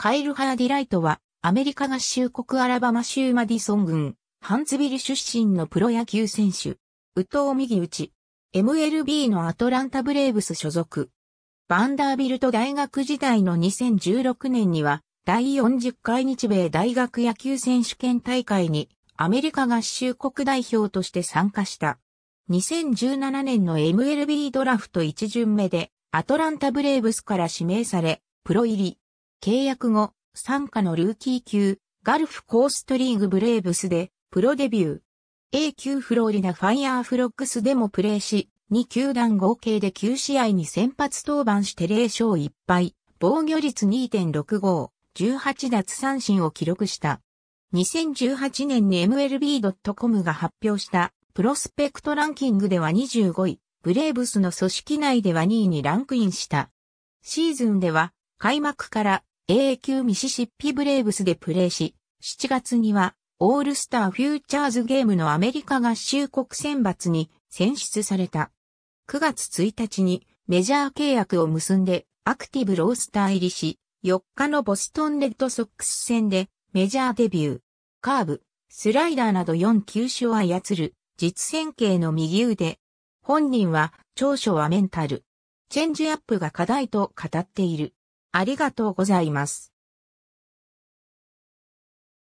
カイル・ハーディライトは、アメリカ合衆国アラバマ州マディソン郡、ハンツビル出身のプロ野球選手。宇藤右打ち。MLB のアトランタブレーブス所属。バンダービルト大学時代の2016年には、第40回日米大学野球選手権大会に、アメリカ合衆国代表として参加した。2017年の MLB ドラフト1巡目で、アトランタブレーブスから指名され、プロ入り。契約後、参加のルーキー級、ガルフコーストリーグブレーブスで、プロデビュー。A 級フローリナファイアーフロックスでもプレーし、2球団合計で9試合に先発登板して0勝1敗、防御率2.65、18奪三振を記録した。2018年に MLB.com が発表したプロスペクトランキングでは25位、ブレーブスの組織内では2位にランクインした。シーズンでは開幕から AA 級ミシシッピブレーブスでプレーし、7月にはオールスターフューチャーズゲームのアメリカ合衆国選抜に選出された。9月1日にメジャー契約を結んでアクティブロースター入りし、4日のボストンレッドソックス戦でメジャーデビュー、カーブ、スライダーなど4球種を操る実戦形の右腕。本人は長所はメンタル、チェンジアップが課題と語っている。ありがとうございます。